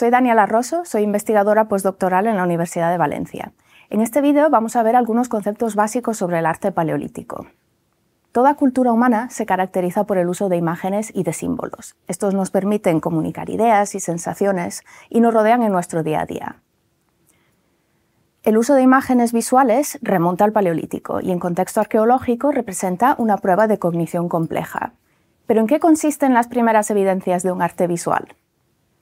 Soy Daniela Rosso, soy investigadora postdoctoral en la Universidad de Valencia. En este vídeo vamos a ver algunos conceptos básicos sobre el arte paleolítico. Toda cultura humana se caracteriza por el uso de imágenes y de símbolos. Estos nos permiten comunicar ideas y sensaciones y nos rodean en nuestro día a día. El uso de imágenes visuales remonta al Paleolítico y en contexto arqueológico representa una prueba de cognición compleja. Pero ¿en qué consisten las primeras evidencias de un arte visual?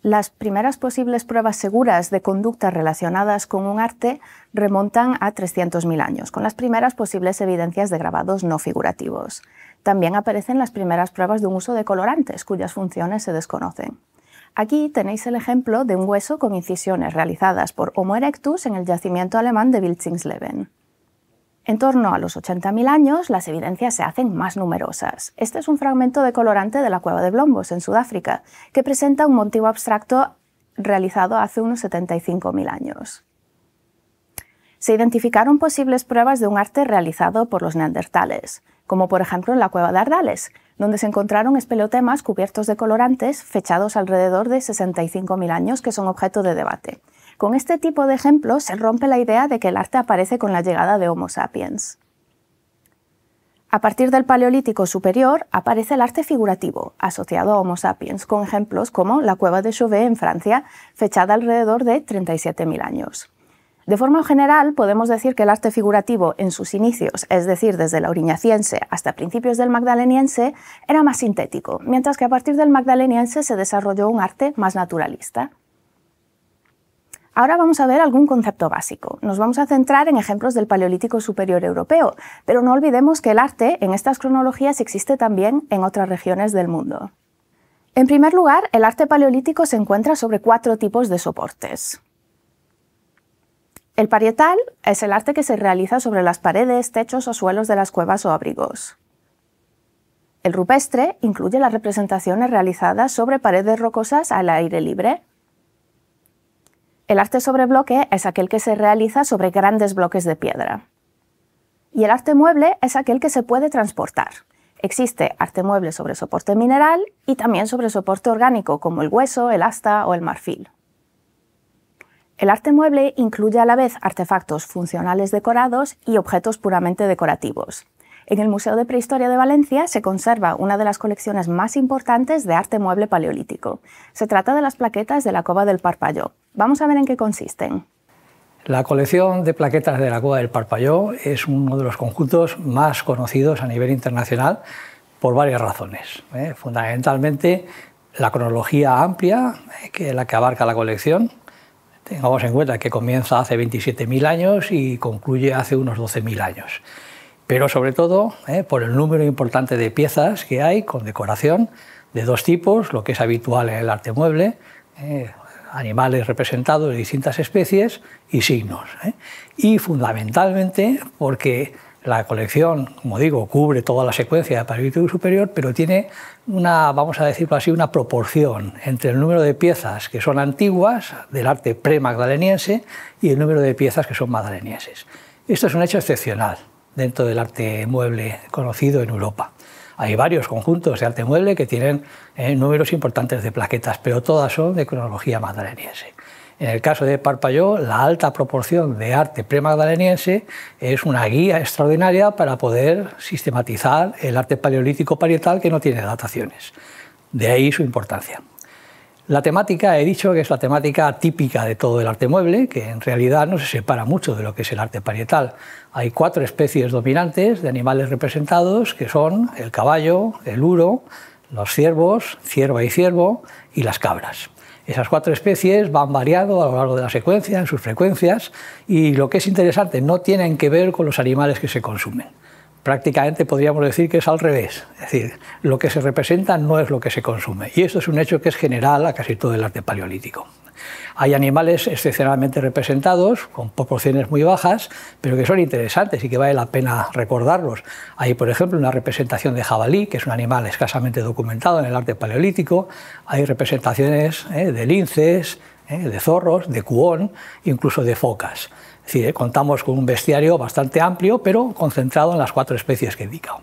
Las primeras posibles pruebas seguras de conductas relacionadas con un arte remontan a 300.000 años, con las primeras posibles evidencias de grabados no figurativos. También aparecen las primeras pruebas de un uso de colorantes, cuyas funciones se desconocen. Aquí tenéis el ejemplo de un hueso con incisiones realizadas por Homo erectus en el yacimiento alemán de Wilzingsleben. En torno a los 80.000 años, las evidencias se hacen más numerosas. Este es un fragmento de colorante de la cueva de Blombos, en Sudáfrica, que presenta un motivo abstracto realizado hace unos 75.000 años. Se identificaron posibles pruebas de un arte realizado por los neandertales, como por ejemplo en la cueva de Ardales, donde se encontraron espeleotemas cubiertos de colorantes fechados alrededor de 65.000 años que son objeto de debate. Con este tipo de ejemplos se rompe la idea de que el arte aparece con la llegada de Homo sapiens. A partir del Paleolítico Superior aparece el arte figurativo, asociado a Homo sapiens, con ejemplos como la cueva de Chauvet en Francia, fechada alrededor de 37.000 años. De forma general, podemos decir que el arte figurativo en sus inicios, es decir, desde la oriñaciense hasta principios del magdaleniense, era más sintético, mientras que a partir del magdaleniense se desarrolló un arte más naturalista. Ahora vamos a ver algún concepto básico. Nos vamos a centrar en ejemplos del Paleolítico Superior Europeo, pero no olvidemos que el arte en estas cronologías existe también en otras regiones del mundo. En primer lugar, el arte paleolítico se encuentra sobre cuatro tipos de soportes. El parietal es el arte que se realiza sobre las paredes, techos o suelos de las cuevas o abrigos. El rupestre incluye las representaciones realizadas sobre paredes rocosas al aire libre, el arte sobre bloque es aquel que se realiza sobre grandes bloques de piedra. Y el arte mueble es aquel que se puede transportar. Existe arte mueble sobre soporte mineral y también sobre soporte orgánico, como el hueso, el asta o el marfil. El arte mueble incluye a la vez artefactos funcionales decorados y objetos puramente decorativos. En el Museo de Prehistoria de Valencia se conserva una de las colecciones más importantes de arte mueble paleolítico. Se trata de las plaquetas de la Cova del Parpalló, Vamos a ver en qué consisten. La colección de plaquetas de la cueva del parpayó es uno de los conjuntos más conocidos a nivel internacional por varias razones. ¿eh? Fundamentalmente, la cronología amplia, eh, que es la que abarca la colección. Tengamos en cuenta que comienza hace 27.000 años y concluye hace unos 12.000 años. Pero sobre todo ¿eh? por el número importante de piezas que hay con decoración de dos tipos, lo que es habitual en el arte mueble, animales representados de distintas especies y signos. ¿eh? Y fundamentalmente porque la colección, como digo, cubre toda la secuencia de Paleolítico Superior, pero tiene una, vamos a decirlo así, una proporción entre el número de piezas que son antiguas del arte pre-magdaleniense y el número de piezas que son magdalenienses. Esto es un hecho excepcional dentro del arte mueble conocido en Europa. Hay varios conjuntos de arte mueble que tienen eh, números importantes de plaquetas, pero todas son de cronología magdaleniense. En el caso de Parpalló, la alta proporción de arte premagdaleniense es una guía extraordinaria para poder sistematizar el arte paleolítico parietal que no tiene dataciones. De ahí su importancia. La temática, he dicho que es la temática típica de todo el arte mueble, que en realidad no se separa mucho de lo que es el arte parietal. Hay cuatro especies dominantes de animales representados, que son el caballo, el uro, los ciervos, cierva y ciervo, y las cabras. Esas cuatro especies van variando a lo largo de la secuencia, en sus frecuencias, y lo que es interesante, no tienen que ver con los animales que se consumen prácticamente podríamos decir que es al revés. Es decir, lo que se representa no es lo que se consume. Y esto es un hecho que es general a casi todo el arte paleolítico. Hay animales excepcionalmente representados, con proporciones muy bajas, pero que son interesantes y que vale la pena recordarlos. Hay, por ejemplo, una representación de jabalí, que es un animal escasamente documentado en el arte paleolítico. Hay representaciones eh, de linces, ¿eh? de zorros, de cuón, incluso de focas. Es decir, eh, contamos con un bestiario bastante amplio, pero concentrado en las cuatro especies que he indicado.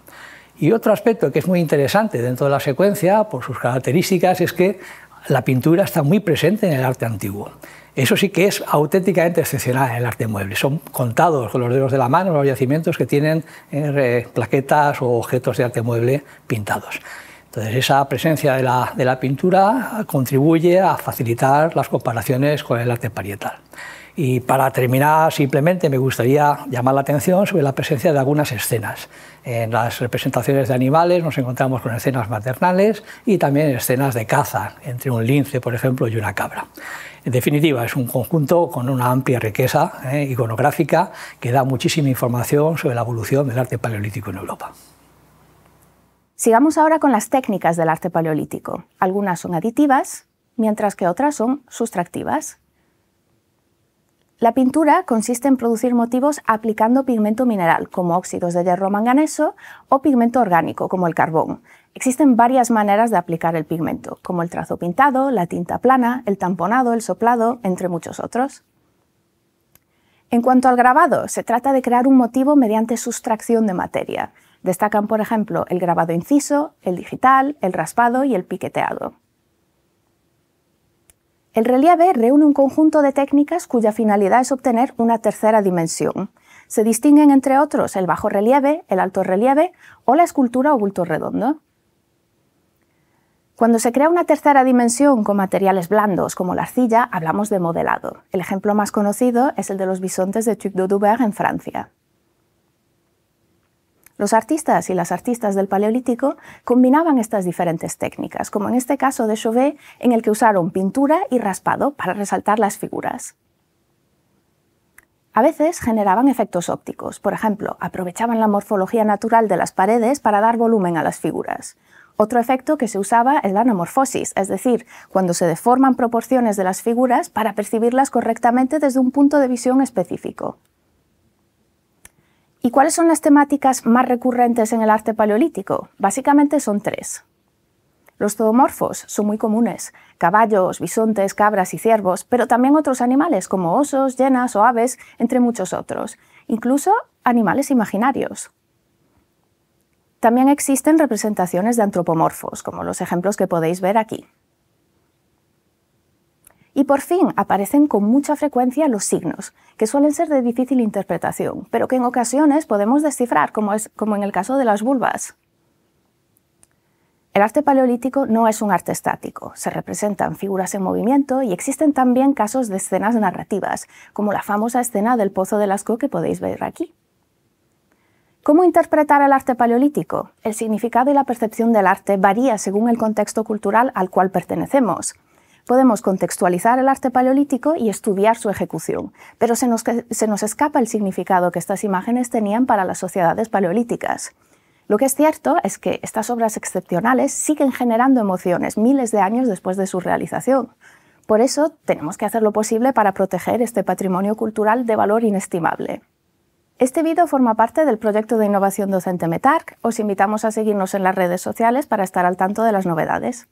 Y otro aspecto que es muy interesante dentro de la secuencia, por sus características, es que la pintura está muy presente en el arte antiguo. Eso sí que es auténticamente excepcional en el arte mueble. Son contados con los dedos de la mano los yacimientos que tienen eh, plaquetas o objetos de arte mueble pintados. Entonces, esa presencia de la, pintura contribuye a facilitar las comparaciones con el arte parietal. Y para terminar, simplemente me gustaría llamar la atención sobre la presencia de algunas escenas. En las representaciones de animales nos encontramos con escenas maternales y también escenas de caza, entre un lince, por ejemplo, y una cabra. En definitiva, es un conjunto con una amplia riqueza eh, iconográfica que da muchísima información sobre la evolución del arte paleolítico en Europa. Sigamos ahora con las técnicas del arte paleolítico. Algunas son aditivas, mientras que otras son sustractivas. La pintura consiste en producir motivos aplicando pigmento mineral, como óxidos de hierro manganeso, o pigmento orgánico, como el carbón. Existen varias maneras de aplicar el pigmento, como el trazo pintado, la tinta plana, el tamponado, el soplado, entre muchos otros. En cuanto al grabado, se trata de crear un motivo mediante sustracción de materia. Destacan, por ejemplo, el grabado inciso, el digital, el raspado y el piqueteado. El relieve reúne un conjunto de técnicas cuya finalidad es obtener una tercera dimensión. Se distinguen, entre otros, el bajo relieve, el alto relieve o la escultura o bulto redondo. Cuando se crea una tercera dimensión con materiales blandos como la arcilla, hablamos de modelado. El ejemplo más conocido es el de los bisontes de Tuc de en Francia. Los artistas y las artistas del Paleolítico combinaban estas diferentes técnicas, como en este caso de Chauvet, en el que usaron pintura y raspado para resaltar las figuras. A veces generaban efectos ópticos, por ejemplo, aprovechaban la morfología natural de las paredes para dar volumen a las figuras. Otro efecto que se usaba es la anamorfosis, es decir, cuando se deforman proporciones de las figuras para percibirlas correctamente desde un punto de visión específico. ¿Y cuáles son las temáticas más recurrentes en el arte paleolítico? Básicamente son tres. Los zoomorfos son muy comunes, caballos, bisontes, cabras y ciervos, pero también otros animales como osos, llenas o aves, entre muchos otros, incluso animales imaginarios. También existen representaciones de antropomorfos, como los ejemplos que podéis ver aquí. Y por fin aparecen con mucha frecuencia los signos, que suelen ser de difícil interpretación, pero que en ocasiones podemos descifrar, como, es, en el caso de las vulvas. El arte paleolítico no es un arte estático, se representan figuras en movimiento y existen también casos de escenas narrativas, como la famosa escena del Pozo de Lascaux que podéis ver aquí. ¿Cómo interpretar el arte paleolítico? El significado y la percepción del arte varía según el contexto cultural al cual pertenecemos. Podemos contextualizar el arte paleolítico y estudiar su ejecución, pero se nos, escapa el significado que estas imágenes tenían para las sociedades paleolíticas. Lo que es cierto es que estas obras excepcionales siguen generando emociones miles de años después de su realización. Por eso tenemos que hacer lo posible para proteger este patrimonio cultural de valor inestimable. Este vídeo forma parte del proyecto de innovación docente METARC. Os invitamos a seguirnos en las redes sociales para estar al tanto de las novedades.